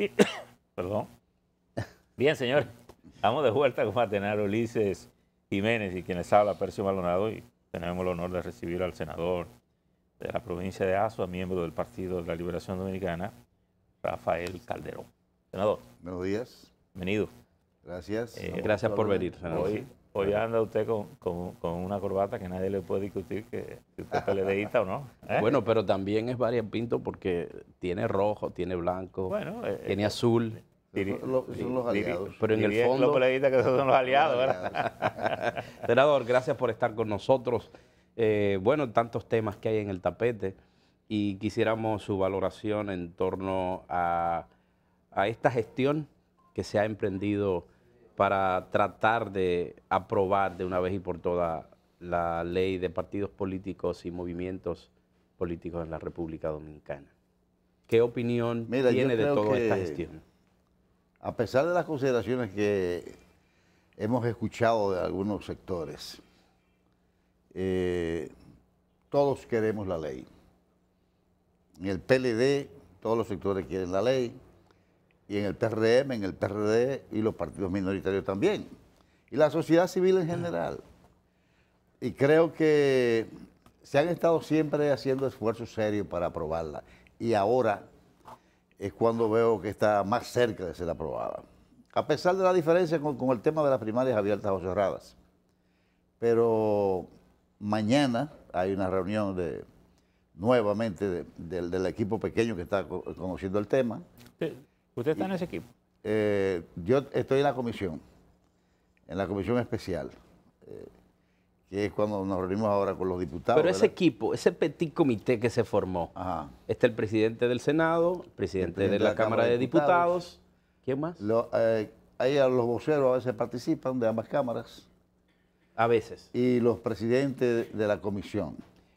perdón. Bien, señor. vamos de vuelta con Atenaro Ulises Jiménez y quienes habla, Percio Maldonado, y tenemos el honor de recibir al senador de la provincia de Azua, miembro del Partido de la Liberación Dominicana, Rafael Calderón. Senador. Buenos días. Bienvenido. Gracias. Eh, gracias por venir, senador. Pues ya anda usted con, una corbata que nadie le puede discutir que usted es peledeísta o no. ¿eh? Bueno, pero también es pinto porque tiene rojo, tiene blanco, eh, tiene eh, azul. son los aliados. pero en el fondo. Los peleadita que son los aliados, Senador, gracias por estar con nosotros. bueno, tantos temas que hay en el tapete y quisiéramos su valoración en torno a, a esta gestión que se ha emprendido para tratar de aprobar de una vez y por todas la ley de partidos políticos y movimientos políticos en la República Dominicana. ¿Qué opinión tiene de toda esta gestión? A pesar de las consideraciones que hemos escuchado de algunos sectores, eh, todos queremos la ley. En el PLD todos los sectores quieren la ley, y en el PRM, en el PRD y los partidos minoritarios también, y la sociedad civil en general. Y creo que se han estado siempre haciendo esfuerzos serios para aprobarla, y ahora es cuando veo que está más cerca de ser aprobada, a pesar de la diferencia con, el tema de las primarias abiertas o cerradas. Pero mañana hay una reunión de nuevamente del equipo pequeño que está conociendo el tema. ¿Usted está en ese equipo? Eh, yo estoy en la comisión, en la comisión especial, eh, que es cuando nos reunimos ahora con los diputados. Pero ese equipo, ese petit comité que se formó, Ajá. está el presidente del Senado, el presidente, de, la Cámara, de Diputados. ¿Quién más? Eh, ahí los voceros a veces participan de ambas cámaras. A veces. Y los presidentes de la comisión.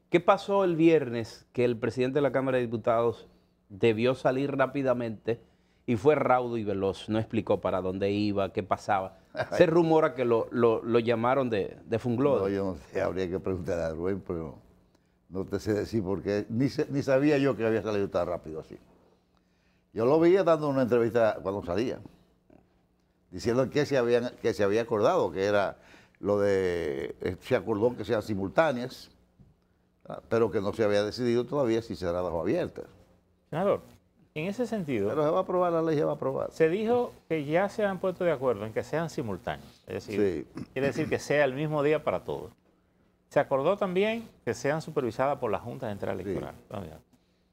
¿Qué pasó el viernes que el presidente de la Cámara de Diputados debió salir rápidamente? y fue raudo y veloz. No explicó para dónde iba, qué pasaba. Se rumora que lo, llamaron de, de No, yo no sé, habría que preguntar a Rubén, pero no te sé decir porque ni, ni sabía yo que había salido tan rápido así. Yo lo veía dando una entrevista cuando salía, diciendo que se, habían, que se había acordado, que era lo de, eh, se acordó que sean simultáneas, ah, pero que no se había decidido todavía si cerradas o abiertas. Claro. En ese sentido... se a aprobar, la ley aprobar. Se dijo que ya se han puesto de acuerdo en que sean simultáneos. Es decir, quiere decir que sea el mismo día para todos. Se acordó también que sean supervisadas por la Junta Central Electoral.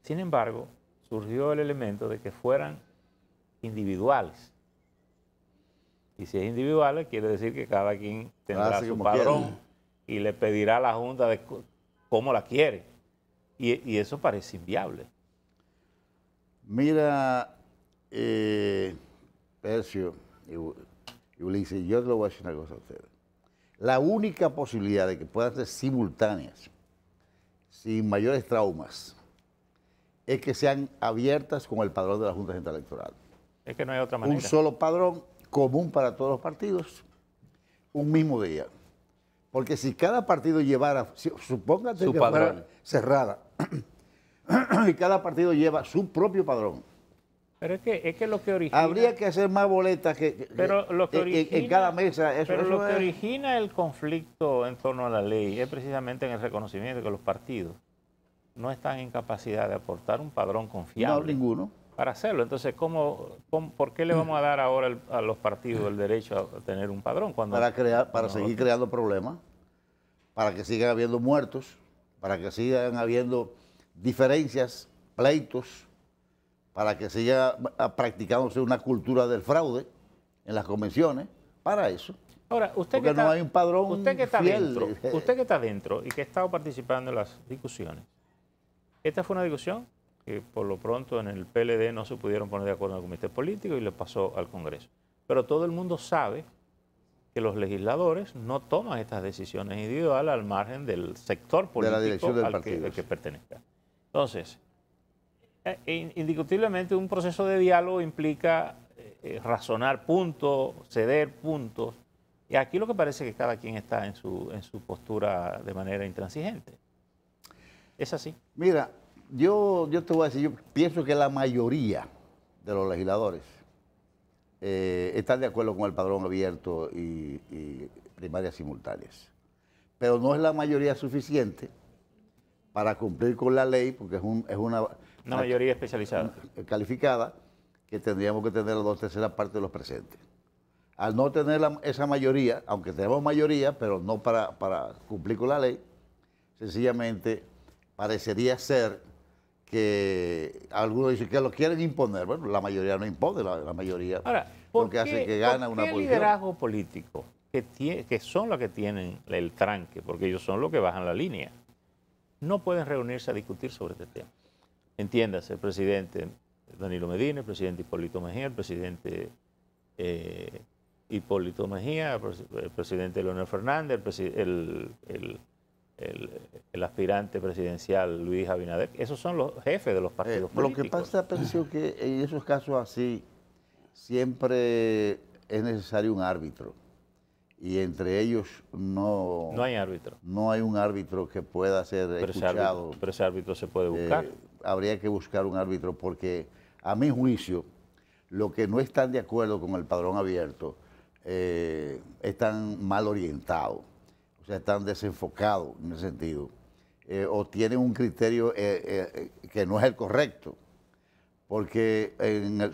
Sin embargo, surgió el elemento de que fueran individuales. Y si es individual, quiere decir que cada quien tendrá su padrón y le pedirá a la Junta cómo la quiere. y eso parece inviable. Mira, eh, Percio y, Ulises, yo te lo voy a decir una cosa a ustedes. La única posibilidad de que puedan ser simultáneas, sin mayores traumas, es que sean abiertas con el padrón de la Junta Central Electoral. Es que no hay otra manera. Un solo padrón común para todos los partidos, un mismo día. Porque si cada partido llevara, supóngate Su que padrón. fuera cerrada, y cada partido lleva su propio padrón. Pero es que, es que lo que origina... Habría que hacer más boletas que, en, cada mesa. pero lo que origina el conflicto en torno a la ley es precisamente en el reconocimiento de que los partidos no están en capacidad de aportar un padrón confiable. No, ninguno. Para hacerlo. Entonces, por qué le vamos a dar ahora a los partidos el derecho a tener un padrón? Cuando, para seguir creando problemas, para que sigan habiendo muertos, para que sigan habiendo diferencias, pleitos, para que siga practicándose una cultura del fraude en las convenciones, para eso. Ahora, usted que está, hay un padrón usted que está Dentro, usted que está dentro y que ha estado participando en las discusiones, esta fue una discusión que por lo pronto en el PLD no se pudieron poner de acuerdo en el comité político y le pasó al Congreso. Pero todo el mundo sabe que los legisladores no toman estas decisiones individuales al margen del sector político al, que, al que pertenezca. Entonces, eh, e indiscutiblemente un proceso de diálogo implica eh, eh, razonar puntos, ceder puntos, y aquí lo que parece que cada quien está en su, postura de manera intransigente. Es así. Mira, yo, yo te voy a decir, yo pienso que la mayoría de los legisladores están de acuerdo con el padrón abierto y primarias simultáneas, pero no es la mayoría suficiente para cumplir con la ley, porque es, una... mayoría especializada. Calificada, que tendríamos que tener la dos terceras partes de los presentes. Al no tener esa mayoría, aunque tenemos mayoría, pero no para, cumplir con la ley, sencillamente parecería ser que algunos dicen que lo quieren imponer. Bueno, la mayoría no impone, la, mayoría porque hace que gana posición. liderazgo político, que, tiene, que son los que tienen el tranque, porque ellos son los que bajan la línea no pueden reunirse a discutir sobre este tema. Entiéndase, el presidente Danilo Medina, el presidente Hipólito Mejía, el presidente eh, Hipólito Mejía, el presidente Leonel Fernández, el, aspirante presidencial Luis Abinader. Esos son los jefes de los partidos políticos. Eh, lo que pasa, parecido que en esos casos así siempre es necesario un árbitro y entre ellos no... hay árbitro. No hay un árbitro que pueda ser escuchado. pero ese árbitro se puede eh, buscar. habría que buscar un árbitro porque, a mi juicio, los que no están de acuerdo con el padrón abierto eh, están mal orientados, o sea, están desenfocados en ese sentido, eh, o tienen un criterio que no es el correcto. Porque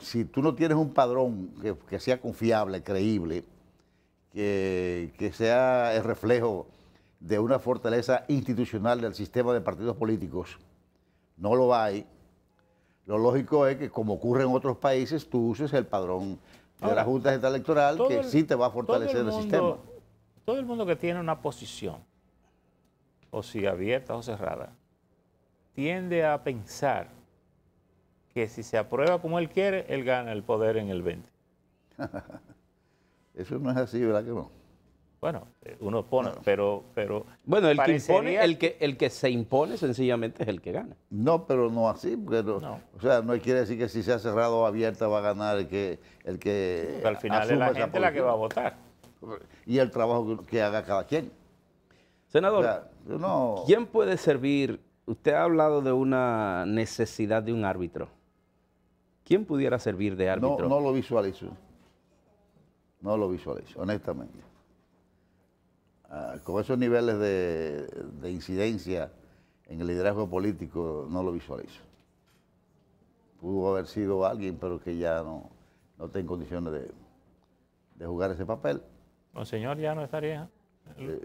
si tú no tienes un padrón que sea confiable, creíble, eh, que sea el reflejo de una fortaleza institucional del sistema de partidos políticos. No lo hay. Lo lógico es que, como ocurre en otros países, tú uses el padrón de la Junta Electoral, que sí te va a fortalecer el, sistema. Todo el mundo que tiene una posición, o si abierta o cerrada, tiende a pensar que si se aprueba como él quiere, él gana el poder en el 20. Eso no es así, ¿verdad que no? Bueno, eh, uno pone, pero, pero... Bueno, el que, el, que, se impone sencillamente es el que gana. No, pero no así, no, o sea, no quiere decir que si se ha cerrado o abierta va a ganar el que... El que al final es la gente la que va a votar. Y el trabajo que haga cada quien. Senador, no... ¿quién puede servir? Usted ha hablado de una necesidad de un árbitro. ¿Quién pudiera servir de árbitro? No, no lo visualizo. No lo visualizo, honestamente. Ah, con esos niveles de, incidencia en el liderazgo político, no lo visualizo. Pudo haber sido alguien, pero que ya no, no está en condiciones de, jugar ese papel. señor ya no estaría. ¿eh?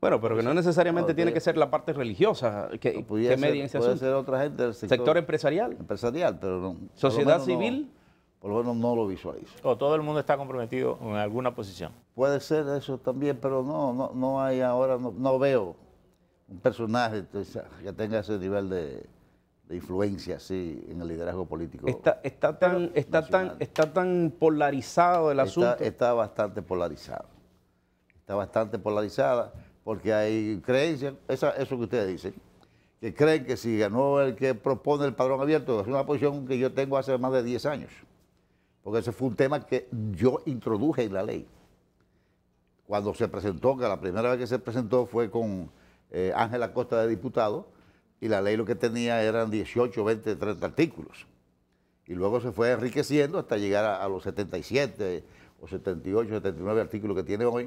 Bueno, pero que no necesariamente tiene que ser la parte religiosa que, pudiera, que Puede ser otra gente del sector, empresarial. Empresarial, pero Sociedad civil por lo menos no lo visualizo. O todo el mundo está comprometido en alguna posición. Puede ser eso también, pero no, no, no hay ahora, no, veo un personaje que tenga ese nivel de, influencia así en el liderazgo político. Está, tan, está, tan, está tan polarizado el asunto. Está bastante polarizado. Está bastante polarizada porque hay creencias, eso que ustedes dicen, que creen que si ganó el que propone el padrón abierto, es una posición que yo tengo hace más de 10 años porque ese fue un tema que yo introduje en la ley. Cuando se presentó, que la primera vez que se presentó fue con eh, Ángela Costa de diputado, y la ley lo que tenía eran 18, 20, 30 artículos. Y luego se fue enriqueciendo hasta llegar a, los 77 o 78, 79 artículos que tiene hoy.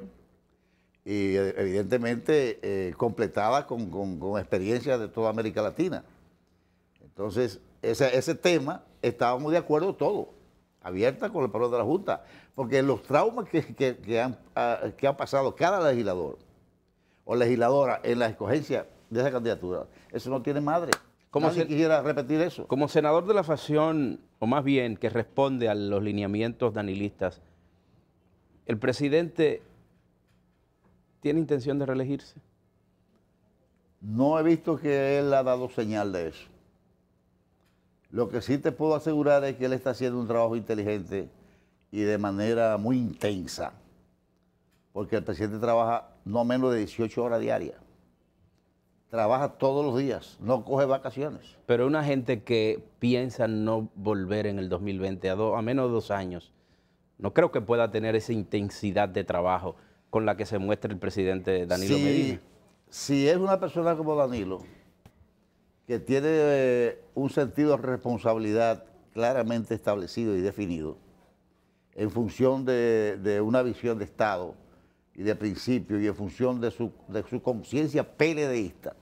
Y eh, evidentemente eh, completaba completada con, experiencias de toda América Latina. Entonces, ese tema estábamos de acuerdo todos abierta con el paro de la Junta, porque los traumas que, han, ah, ha pasado cada legislador o legisladora en la escogencia de esa candidatura, eso no tiene madre. Como se, quisiera repetir eso. Como senador de la facción, o más bien que responde a los lineamientos danilistas, ¿el presidente tiene intención de reelegirse? No he visto que él ha dado señal de eso. Lo que sí te puedo asegurar es que él está haciendo un trabajo inteligente y de manera muy intensa, porque el presidente trabaja no menos de 18 horas diarias. Trabaja todos los días, no coge vacaciones. Pero una gente que piensa no volver en el 2020 a, menos de dos años, no creo que pueda tener esa intensidad de trabajo con la que se muestra el presidente Danilo Medina. Si es una persona como Danilo, que tiene eh, un sentido de responsabilidad claramente establecido y definido en función de, una visión de Estado y de principio y en función de su, de su conciencia peledeísta.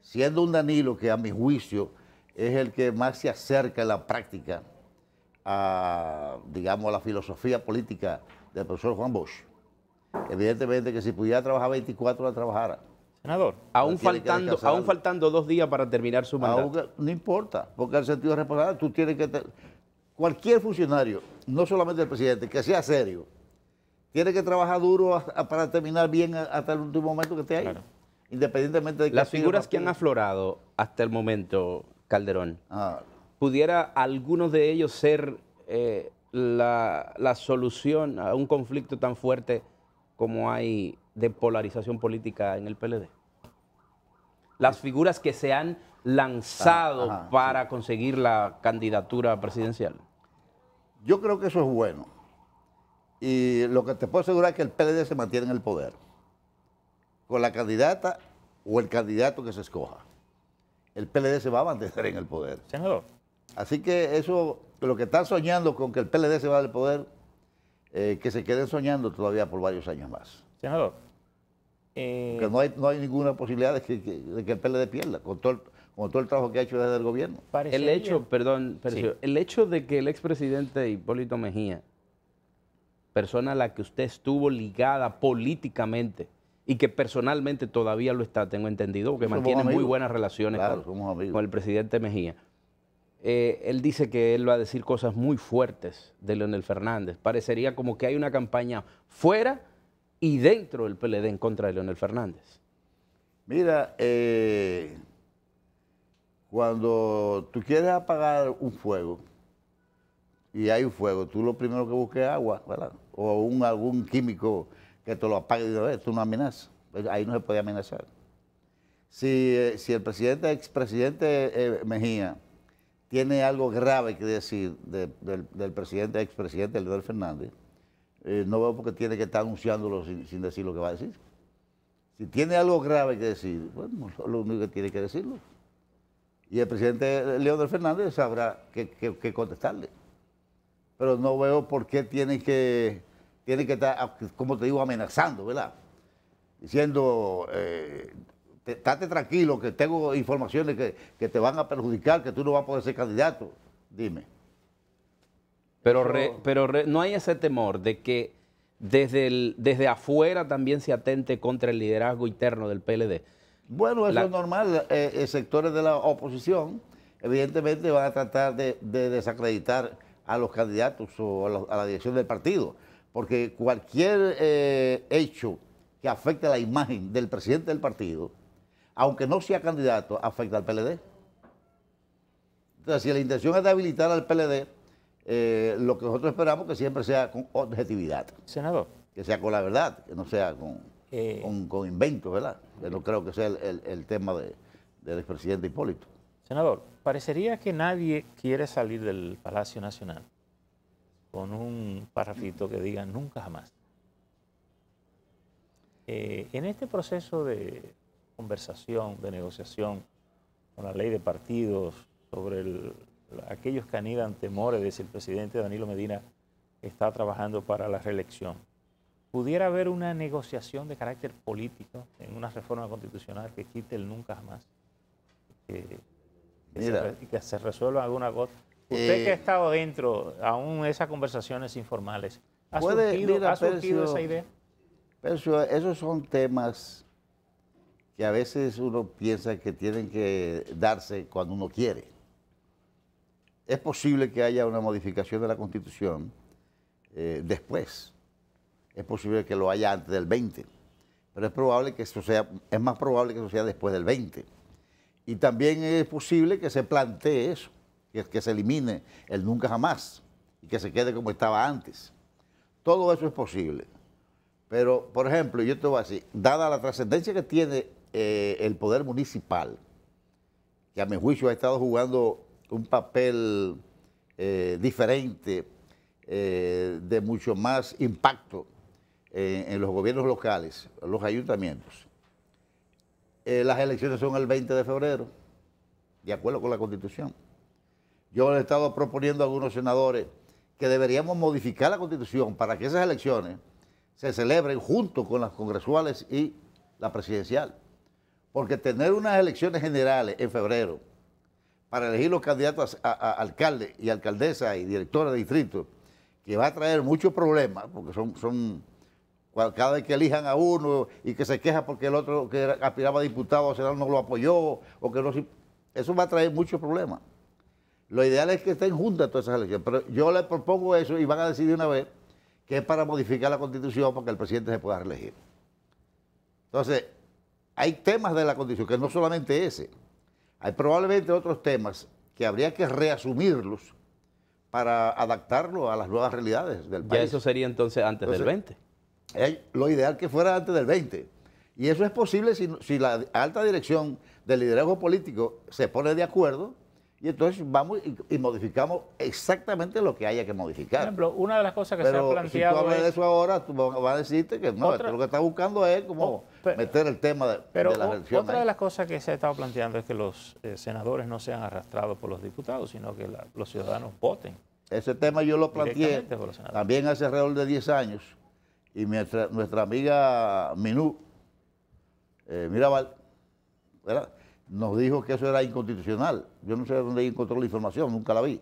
Siendo un Danilo que a mi juicio es el que más se acerca en la práctica a, digamos, a la filosofía política del profesor Juan Bosch. Evidentemente que si pudiera trabajar 24 la trabajara aún faltando, aún faltando dos días para terminar su mandato. no importa, porque el sentido de tú tienes que... Cualquier funcionario, no solamente el presidente, que sea serio, tiene que trabajar duro para terminar bien hasta el último momento que esté ahí. Independientemente de Las figuras que han aflorado hasta el momento, Calderón, ah. ¿pudiera alguno de ellos ser eh, la, la solución a un conflicto tan fuerte como hay de polarización política en el PLD. Las figuras que se han lanzado para conseguir la candidatura presidencial. Yo creo que eso es bueno. Y lo que te puedo asegurar es que el PLD se mantiene en el poder. Con la candidata o el candidato que se escoja. El PLD se va a mantener en el poder. Senador. Así que eso, lo que están soñando con que el PLD se va del poder, eh, que se queden soñando todavía por varios años más. Eh, no hay, ninguna posibilidad de que, de el PLD pierda, con todo el, con todo el trabajo que ha hecho desde el gobierno. El hecho, perdón, el hecho de que el expresidente Hipólito Mejía, persona a la que usted estuvo ligada políticamente y que personalmente todavía lo está, tengo entendido, porque mantiene muy buenas relaciones con, el presidente Mejía. Eh, él dice que él va a decir cosas muy fuertes de Leonel Fernández. Parecería como que hay una campaña fuera y dentro del PLD en contra de Leonel Fernández? Mira, eh, cuando tú quieres apagar un fuego y hay un fuego, tú lo primero que busques es agua, ¿verdad? O algún químico que te lo apague de vez, tú no amenazas. Pues ahí no se puede amenazar. Si, eh, el presidente, expresidente eh, Mejía, tiene algo grave que decir del, del presidente, expresidente Leonel Fernández, eh, no veo por qué tiene que estar anunciándolo sin, decir lo que va a decir. Si tiene algo grave que decir, bueno, lo único que tiene que decirlo. Y el presidente Leónel Fernández sabrá qué contestarle. Pero no veo por qué tiene que, tiene que estar, ah, como te digo, amenazando, ¿verdad? Diciendo, eh, estate tranquilo, que tengo informaciones que, que te van a perjudicar, que tú no vas a poder ser candidato. Dime. Pero, pero no hay ese temor de que desde, desde afuera también se atente contra el liderazgo interno del PLD. Bueno, eso es normal. Eh, eh, sectores de la oposición, evidentemente, van a tratar de, desacreditar a los candidatos o a, la dirección del partido, porque cualquier eh, hecho que afecte la imagen del presidente del partido, aunque no sea candidato, afecta al PLD. Entonces, si la intención es debilitar al PLD, eh, lo que nosotros esperamos que siempre sea con objetividad. Senador. Que sea con la verdad, que no sea con, eh. con, inventos, ¿verdad? Que no creo que sea el, el, tema del expresidente Hipólito. Senador, parecería que nadie quiere salir del Palacio Nacional con un parrafito que diga nunca jamás. Eh, en este proceso de conversación, de negociación con la ley de partidos sobre el aquellos que anidan temores de si el presidente Danilo Medina está trabajando para la reelección. ¿Pudiera haber una negociación de carácter político en una reforma constitucional que quite el nunca jamás? Que, que, se, resuelva alguna cosa. Usted eh, que ha estado dentro, aún esas conversaciones informales, ¿ha esa idea? esos son temas que a veces uno piensa que tienen que darse cuando uno quiere es posible que haya una modificación de la Constitución eh, después. Es posible que lo haya antes del 20, pero es probable que eso sea, es más probable que eso sea después del 20. Y también es posible que se plantee eso, que, se elimine el nunca jamás y que se quede como estaba antes. Todo eso es posible. Pero, por ejemplo, yo te voy a decir, dada la trascendencia que tiene eh, el poder municipal, que a mi juicio ha estado jugando un papel eh, diferente, eh, de mucho más impacto eh, en, los gobiernos locales, los ayuntamientos. las elecciones son el 20 de febrero, de acuerdo con la Constitución. Yo le he estado proponiendo a algunos senadores que deberíamos modificar la Constitución para que esas elecciones se celebren junto con las congresuales y la presidencial. Porque tener unas elecciones generales en febrero, para elegir los candidatos a, alcaldes alcalde y alcaldesa y directora de distrito, que va a traer muchos problemas, porque son, cada vez que elijan a uno y que se queja porque el otro que aspiraba a diputado o no lo apoyó, o que no, eso va a traer muchos problemas. Lo ideal es que estén juntas todas esas elecciones, pero yo les propongo eso y van a decidir una vez que es para modificar la constitución para que el presidente se pueda reelegir. Entonces, hay temas de la constitución, que no solamente ese. Hay probablemente otros temas que habría que reasumirlos para adaptarlo a las nuevas realidades del país. ¿Y eso sería entonces antes del 20. Eh, lo ideal que fuera antes del 20. Y eso es posible si la alta dirección del liderazgo político se pone de acuerdo y entonces vamos y, modificamos exactamente lo que haya que modificar. Por ejemplo, una de las cosas que se ha planteado. Si tú hablas de eso ahora, tú vas a decirte que no, otra... lo que está buscando es como oh, meter el tema de, pero la elección. Otra de las cosas que se ha estado planteando es que los eh, senadores no sean arrastrados por los diputados, sino que los ciudadanos voten. Ese tema yo lo planteé también hace alrededor de 10 años. Y nuestra, nuestra amiga Minú eh, Mirabal, nos dijo que eso era inconstitucional. Yo no sé dónde encontró la información, nunca la vi.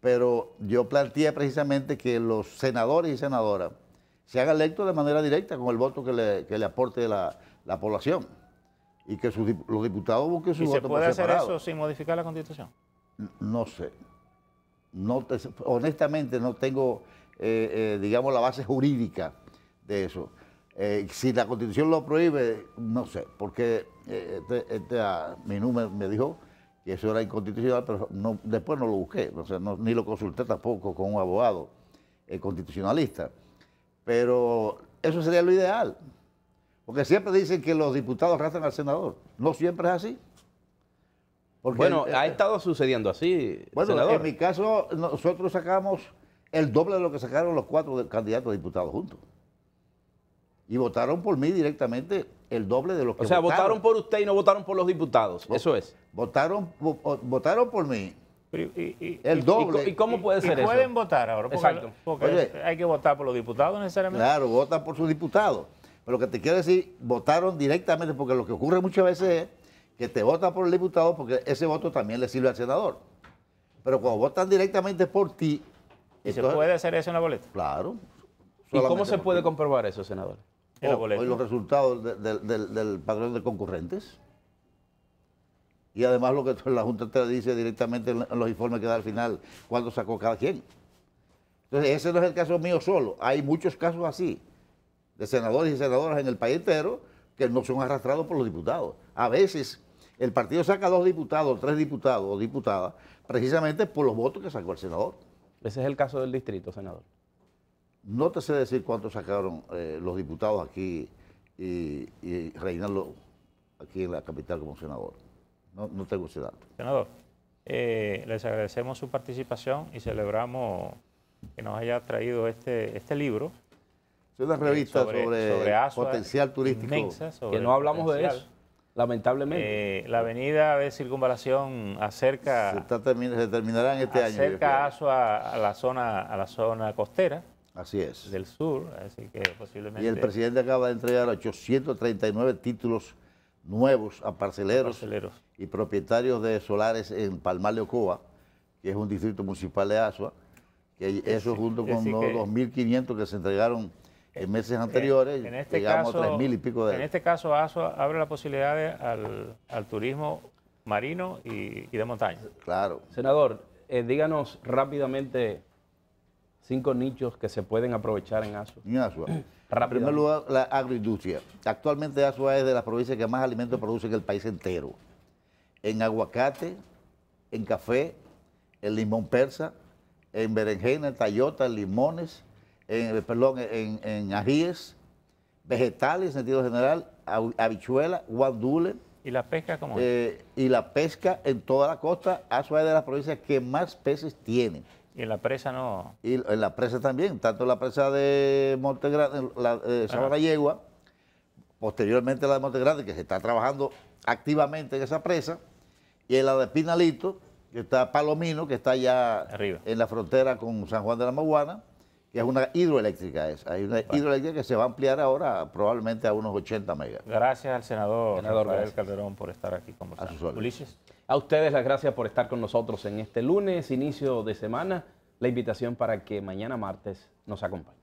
Pero yo planteé precisamente que los senadores y senadoras se hagan electos de manera directa con el voto que le, aporte la, la, población y que los diputados busquen su voto. ¿Y se puede hacer eso sin modificar la constitución? No, sé. No honestamente no tengo, eh, eh, digamos, la base jurídica de eso. Eh, si la constitución lo prohíbe, no sé, porque eh, este, este, ah, mi número me dijo que eso era inconstitucional, pero después no lo busqué, ni lo consulté tampoco con un abogado eh, constitucionalista. Pero eso sería lo ideal, porque siempre dicen que los diputados rastran al senador, no siempre es así. bueno, ha estado sucediendo así. Bueno, en mi caso, nosotros sacamos el doble de lo que sacaron los cuatro candidatos a diputados juntos y votaron por mí directamente el doble de los que O sea, votaron, por usted y no votaron por los diputados, eso es. Votaron, votaron por mí. Y, el doble. ¿Y, cómo puede ser eso? pueden votar ahora. Exacto. Porque hay que votar por los diputados necesariamente. Claro, votan por sus diputados. Pero lo que te quiero decir, votaron directamente, porque lo que ocurre muchas veces es que te votan por el diputado porque ese voto también le sirve al senador. Pero cuando votan directamente por ti... ¿Y se puede hacer eso en la boleta? Claro. ¿Y cómo se puede comprobar eso, senador? los resultados del, del padrón de concurrentes. Y además lo que la Junta te dice directamente en los informes que da al final, cuándo sacó cada quien. Entonces, ese no es el caso mío solo. Hay muchos casos así, de senadores y senadoras en el país entero, que no son arrastrados por los diputados. A veces el partido saca dos diputados, tres diputados o diputadas, precisamente por los votos que sacó el senador. Ese es el caso del distrito, senador. No te sé decir cuánto sacaron eh, los diputados aquí y, y, aquí en la capital como senador. No, tengo ese dato. Senador, eh, les agradecemos su participación y celebramos que nos haya traído este, este libro. Es una eh, revista sobre, potencial turístico. que no hablamos de eso lamentablemente. la avenida de circunvalación acerca... Se, terminará en este año. Acerca a, a a la zona costera. Así es. Del sur, así que posiblemente... Y el presidente acaba de entregar 839 títulos nuevos a parceleros, y propietarios de solares en Palmar de Ocoa, que es un distrito municipal de Asua, que eso junto con los 2.500 que se entregaron en eh, meses anteriores, este llegamos a 3.000 y pico de... En este caso, Asua abre las posibilidades al, turismo marino y, de montaña. Claro. Senador, eh, díganos rápidamente cinco nichos que se pueden aprovechar en ASUA. En en primer lugar, la agroindustria. Actualmente ASUA es de las provincias que más alimentos produce en el país entero. En aguacate, en café, en limón persa, en berenjena, en tallota, en limones, en, eh, perdón, en, ajíes, vegetales en sentido general, habichuela, guandule. ¿Y la pesca eh, y la pesca en toda la costa, ASUA es de las provincias que más peces tienen. Y en la presa no. Y en la presa también, tanto la presa de Montegrande, la de eh, Sabana Yegua, posteriormente la de Montegrande, que se está trabajando activamente en esa presa, y en la de Pinalito, que está Palomino, que está ya en la frontera con San Juan de la Maguana, que es una hidroeléctrica esa. Hay una hidroeléctrica que se va a ampliar ahora probablemente a unos 80 megas. Gracias al senador, senador Calderón por estar aquí con nosotros. Ulises. A ustedes las gracias por estar con nosotros en este lunes, inicio de semana. La invitación para que mañana martes nos acompañe.